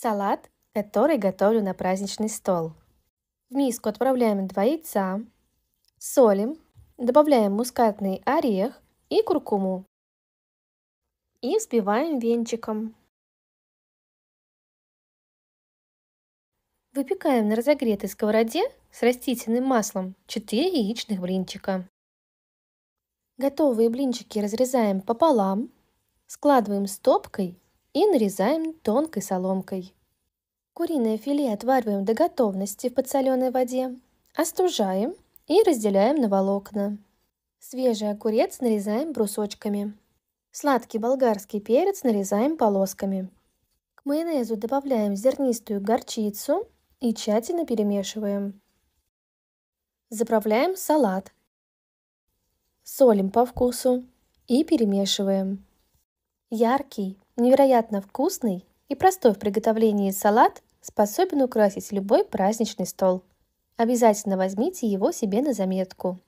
салат, который готовлю на праздничный стол. В миску отправляем два яйца, солим, добавляем мускатный орех и куркуму. И взбиваем венчиком. Выпекаем на разогретой сковороде с растительным маслом 4 яичных блинчика. Готовые блинчики разрезаем пополам, складываем стопкой и нарезаем тонкой соломкой. Куриное филе отвариваем до готовности в подсоленной воде, остужаем и разделяем на волокна. Свежий огурец нарезаем брусочками. Сладкий болгарский перец нарезаем полосками. К майонезу добавляем зернистую горчицу и тщательно перемешиваем. Заправляем салат. Солим по вкусу и перемешиваем. Яркий, Невероятно вкусный и простой в приготовлении салат способен украсить любой праздничный стол. Обязательно возьмите его себе на заметку.